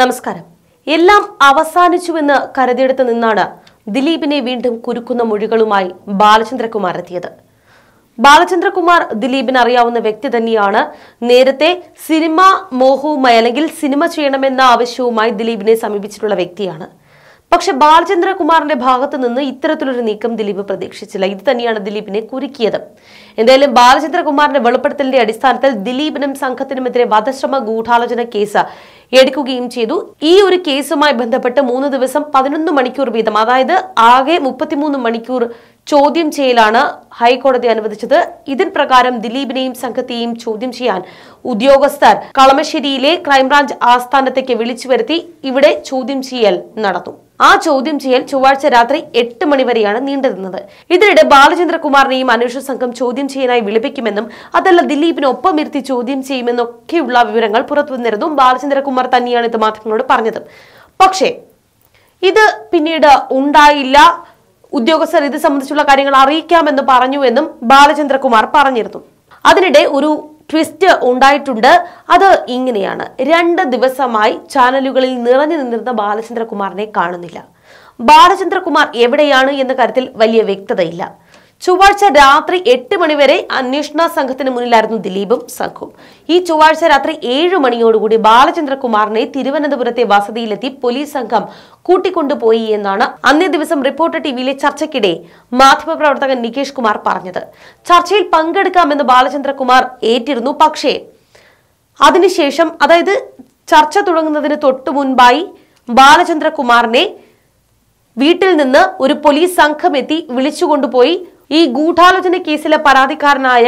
നമസ്കാരം എല്ലാം അവസാനിച്ചുവെന്ന് കരുതിയെടുത്ത് നിന്നാണ് ദിലീപിനെ വീണ്ടും കുരുക്കുന്ന മൊഴികളുമായി ബാലചന്ദ്രകുമാർ എത്തിയത് ബാലചന്ദ്രകുമാർ ദിലീപിന് അറിയാവുന്ന വ്യക്തി തന്നെയാണ് നേരത്തെ സിനിമ മോഹവുമായി അല്ലെങ്കിൽ സിനിമ ചെയ്യണമെന്ന ആവശ്യവുമായി ദിലീപിനെ സമീപിച്ചിട്ടുള്ള വ്യക്തിയാണ് പക്ഷെ ബാലചന്ദ്രകുമാറിന്റെ ഭാഗത്ത് നിന്ന് ഇത്തരത്തിലൊരു നീക്കം ദിലീപ് പ്രതീക്ഷിച്ചില്ല ഇത് തന്നെയാണ് ദിലീപിനെ കുരുക്കിയത് എന്തായാലും ബാലചന്ദ്രകുമാറിന്റെ വെളിപ്പെടുത്തലിന്റെ അടിസ്ഥാനത്തിൽ ദിലീപിനും സംഘത്തിനുമെതിരെ വധശ്രമ ഗൂഢാലോചന കേസ് എടുക്കുകയും ചെയ്തു ഈ ഒരു കേസുമായി ബന്ധപ്പെട്ട് മൂന്ന് ദിവസം പതിനൊന്ന് മണിക്കൂർ വീതം അതായത് ആകെ മുപ്പത്തിമൂന്ന് മണിക്കൂർ ചോദ്യം ചെയ്യലാണ് ഹൈക്കോടതി അനുവദിച്ചത് ഇതിൻ പ്രകാരം ദിലീപിനെയും സംഘത്തെയും ചോദ്യം ചെയ്യാൻ ഉദ്യോഗസ്ഥർ കളമശ്ശേരിയിലെ ക്രൈംബ്രാഞ്ച് ആസ്ഥാനത്തേക്ക് വിളിച്ചു വരുത്തി ഇവിടെ ചോദ്യം ചെയ്യൽ നടന്നു ആ ചോദ്യം ചെയ്യൽ ചൊവ്വാഴ്ച രാത്രി എട്ട് മണിവരെയാണ് നീണ്ടിരുന്നത് ഇതിനിടെ ബാലചന്ദ്രകുമാറിനെയും അന്വേഷണ സംഘം ചോദ്യം ചെയ്യാനായി വിളിപ്പിക്കുമെന്നും അതല്ല ദിലീപിനൊപ്പം ഇരുത്തി ചോദ്യം ചെയ്യുമെന്നൊക്കെയുള്ള വിവരങ്ങൾ പുറത്തുവന്നിരുന്നു ബാലചന്ദ്രകുമാർ തന്നെയാണ് ഇത് മാധ്യമങ്ങളോട് പറഞ്ഞത് പക്ഷേ ഇത് പിന്നീട് ഉണ്ടായില്ല ഉദ്യോഗസ്ഥർ ഇത് സംബന്ധിച്ചുള്ള കാര്യങ്ങൾ അറിയിക്കാമെന്ന് പറഞ്ഞു എന്നും ബാലചന്ദ്രകുമാർ പറഞ്ഞിരുന്നു അതിനിടെ ഒരു ട്വിസ്റ്റ് ഉണ്ടായിട്ടുണ്ട് അത് ഇങ്ങനെയാണ് രണ്ട് ദിവസമായി ചാനലുകളിൽ നിറഞ്ഞു നിന്നിരുന്ന ബാലചന്ദ്രകുമാറിനെ കാണുന്നില്ല ബാലചന്ദ്രകുമാർ എവിടെയാണ് എന്ന കാര്യത്തിൽ വലിയ വ്യക്തതയില്ല ചൊവ്വാഴ്ച രാത്രി എട്ട് മണിവരെ അന്വേഷണ സംഘത്തിന് മുന്നിലായിരുന്നു ദിലീപും സംഘവും ഈ ചൊവ്വാഴ്ച രാത്രി ഏഴ് മണിയോടുകൂടി ബാലചന്ദ്രകുമാറിനെ തിരുവനന്തപുരത്തെ വസതിയിലെത്തി പോലീസ് സംഘം കൂട്ടിക്കൊണ്ടുപോയി എന്നാണ് അന്നേ ദിവസം റിപ്പോർട്ടർ ടിവിയിലെ ചർച്ചയ്ക്കിടെ മാധ്യമപ്രവർത്തകൻ നികേഷ് കുമാർ പറഞ്ഞത് ചർച്ചയിൽ പങ്കെടുക്കാമെന്ന് ബാലചന്ദ്രകുമാർ ഏറ്റിരുന്നു പക്ഷേ അതിനുശേഷം അതായത് ചർച്ച തുടങ്ങുന്നതിന് തൊട്ടു മുൻപായി ബാലചന്ദ്രകുമാറിനെ വീട്ടിൽ നിന്ന് ഒരു പോലീസ് സംഘം എത്തി വിളിച്ചുകൊണ്ടുപോയി ഈ ഗൂഢാലോചന കേസിലെ പരാതിക്കാരനായ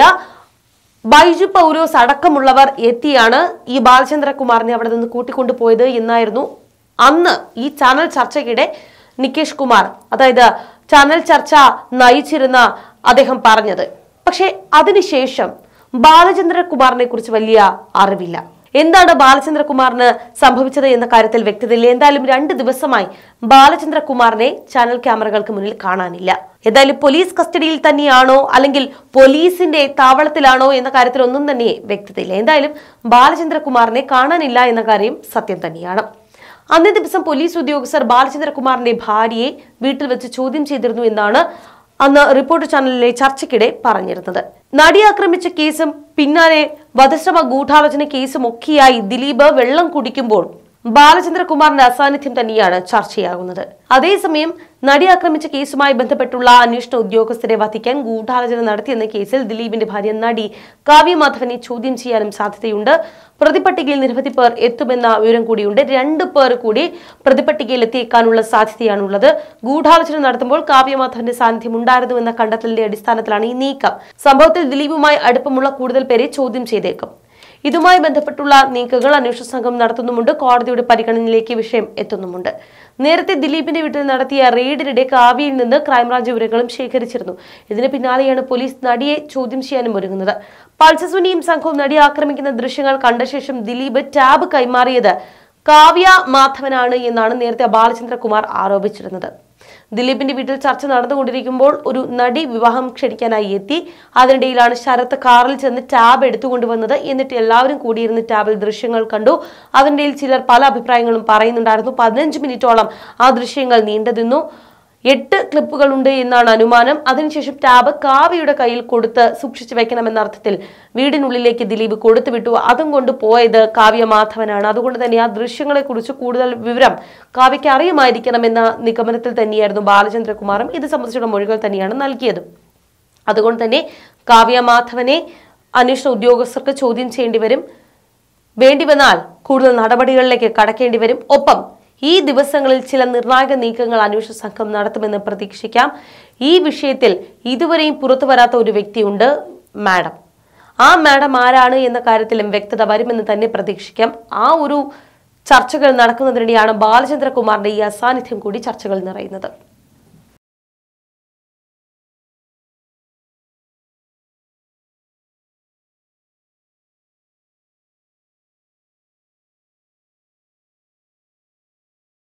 ബൈജു പൗരോസ് അടക്കമുള്ളവർ എത്തിയാണ് ഈ ബാലചന്ദ്രകുമാറിനെ അവിടെ നിന്ന് കൂട്ടിക്കൊണ്ടുപോയത് എന്നായിരുന്നു അന്ന് ഈ ചാനൽ ചർച്ചയ്ക്കിടെ നികേഷ് കുമാർ അതായത് ചാനൽ ചർച്ച നയിച്ചിരുന്ന അദ്ദേഹം പറഞ്ഞത് പക്ഷേ അതിനുശേഷം ബാലചന്ദ്രകുമാറിനെ കുറിച്ച് വലിയ അറിവില്ല എന്താണ് ബാലചന്ദ്രകുമാറിന് സംഭവിച്ചത് എന്ന കാര്യത്തിൽ വ്യക്തതയില്ല എന്തായാലും രണ്ട് ദിവസമായി ബാലചന്ദ്രകുമാറിനെ ചാനൽ ക്യാമറകൾക്ക് മുന്നിൽ കാണാനില്ല എന്തായാലും പോലീസ് കസ്റ്റഡിയിൽ തന്നെയാണോ അല്ലെങ്കിൽ പോലീസിന്റെ താവളത്തിലാണോ എന്ന കാര്യത്തിൽ ഒന്നും തന്നെ വ്യക്തതയില്ല എന്തായാലും ബാലചന്ദ്രകുമാറിനെ കാണാനില്ല എന്ന കാര്യം സത്യം തന്നെയാണ് അന്നേ ദിവസം പോലീസ് ഉദ്യോഗസ്ഥർ ബാലചന്ദ്രകുമാറിന്റെ ഭാര്യയെ വീട്ടിൽ വെച്ച് ചോദ്യം ചെയ്തിരുന്നു എന്നാണ് അന്ന് റിപ്പോർട്ട് ചാനലിലെ ചർച്ചയ്ക്കിടെ പറഞ്ഞിരുന്നത് നടി ആക്രമിച്ച കേസും പിന്നാലെ വധശ്രമ ഗൂഢാലോചന കേസുമൊക്കെയായി ദിലീപ് വെള്ളം കുടിക്കുമ്പോൾ ബാലചന്ദ്രകുമാറിന്റെ അസാന്നിധ്യം തന്നെയാണ് ചർച്ചയാകുന്നത് അതേസമയം നടി ആക്രമിച്ച കേസുമായി ബന്ധപ്പെട്ടുള്ള അന്വേഷണ ഉദ്യോഗസ്ഥരെ വധിക്കാൻ ഗൂഢാലോചന നടത്തിയെന്ന കേസിൽ ദിലീപിന്റെ ഭാര്യ നടി കാവ്യ മാധവനെ ചോദ്യം ചെയ്യാനും സാധ്യതയുണ്ട് പ്രതിപട്ടികയിൽ നിരവധി പേർ എത്തുമെന്ന വിവരം കൂടിയുണ്ട് രണ്ട് പേർ കൂടി പ്രതിപട്ടികയിൽ എത്തിയേക്കാനുള്ള സാധ്യതയാണുള്ളത് ഗൂഢാലോചന നടത്തുമ്പോൾ കാവ്യമാധവന്റെ സാന്നിധ്യം എന്ന കണ്ടെത്തലിന്റെ അടിസ്ഥാനത്തിലാണ് ഈ നീക്കം സംഭവത്തിൽ ദിലീപുമായി അടുപ്പമുള്ള കൂടുതൽ പേരെ ചോദ്യം ചെയ്തേക്കും ഇതുമായി ബന്ധപ്പെട്ടുള്ള നീക്കങ്ങൾ അന്വേഷണ സംഘം നടത്തുന്നുമുണ്ട് കോടതിയുടെ പരിഗണനയിലേക്ക് വിഷയം എത്തുന്നുമുണ്ട് നേരത്തെ ദിലീപിന്റെ വീട്ടിൽ നടത്തിയ റെയ്ഡിനിടെ കാവ്യയിൽ നിന്ന് ക്രൈംബ്രാഞ്ച് വിവരങ്ങളും ശേഖരിച്ചിരുന്നു ഇതിന് പിന്നാലെയാണ് പോലീസ് നടിയെ ചോദ്യം ചെയ്യാനും ഒരുങ്ങുന്നത് പൾസസുനിയും സംഘവും നടിയെ ആക്രമിക്കുന്ന ദൃശ്യങ്ങൾ കണ്ട ശേഷം ദിലീപ് ടാബ് കൈമാറിയത് കാവ്യ മാധവനാണ് എന്നാണ് നേരത്തെ ബാലചന്ദ്രകുമാർ ആരോപിച്ചിരുന്നത് ദിലീപിന്റെ വീട്ടിൽ ചർച്ച നടന്നുകൊണ്ടിരിക്കുമ്പോൾ ഒരു നടി വിവാഹം ക്ഷണിക്കാനായി എത്തി അതിനിടയിലാണ് ശരത് കാറിൽ ചെന്ന് ടാബ് എടുത്തുകൊണ്ടുവന്നത് എന്നിട്ട് എല്ലാവരും കൂടിയിരുന്ന് ടാബിൽ ദൃശ്യങ്ങൾ കണ്ടു അതിനിടയിൽ ചിലർ പല അഭിപ്രായങ്ങളും പറയുന്നുണ്ടായിരുന്നു പതിനഞ്ച് മിനിറ്റോളം ആ ദൃശ്യങ്ങൾ നീണ്ടുനിന്നു എട്ട് ക്ലിപ്പുകളുണ്ട് എന്നാണ് അനുമാനം അതിനുശേഷം ടാബ് കാവ്യയുടെ കയ്യിൽ കൊടുത്ത് സൂക്ഷിച്ചു വെക്കണമെന്ന അർത്ഥത്തിൽ വീടിനുള്ളിലേക്ക് ദിലീപ് കൊടുത്തുവിട്ടു അതും കൊണ്ട് പോയത് കാവ്യ മാധവനാണ് അതുകൊണ്ട് തന്നെ ആ ദൃശ്യങ്ങളെ കുറിച്ച് കൂടുതൽ വിവരം കാവ്യയ്ക്ക് അറിയുമായിരിക്കണമെന്ന നിഗമനത്തിൽ തന്നെയായിരുന്നു ബാലചന്ദ്രകുമാറും ഇത് സംബന്ധിച്ചുള്ള മൊഴികൾ തന്നെയാണ് നൽകിയത് അതുകൊണ്ട് തന്നെ കാവ്യ മാധവനെ അന്വേഷണ ഉദ്യോഗസ്ഥർക്ക് ചോദ്യം ചെയ്യേണ്ടി വരും വേണ്ടി വന്നാൽ കൂടുതൽ നടപടികളിലേക്ക് കടക്കേണ്ടി വരും ഒപ്പം ഈ ദിവസങ്ങളിൽ ചില നിർണായക നീക്കങ്ങൾ അന്വേഷണ സംഘം നടത്തുമെന്ന് പ്രതീക്ഷിക്കാം ഈ വിഷയത്തിൽ ഇതുവരെയും പുറത്തു വരാത്ത ഒരു വ്യക്തിയുണ്ട് മാഡം ആ മാഡം ആരാണ് എന്ന കാര്യത്തിലും വ്യക്തത വരുമെന്ന് തന്നെ പ്രതീക്ഷിക്കാം ആ ഒരു ചർച്ചകൾ നടക്കുന്നതിനിടെയാണ് ബാലചന്ദ്രകുമാറിന്റെ ഈ അസാന്നിധ്യം കൂടി ചർച്ചകൾ നിറയുന്നത്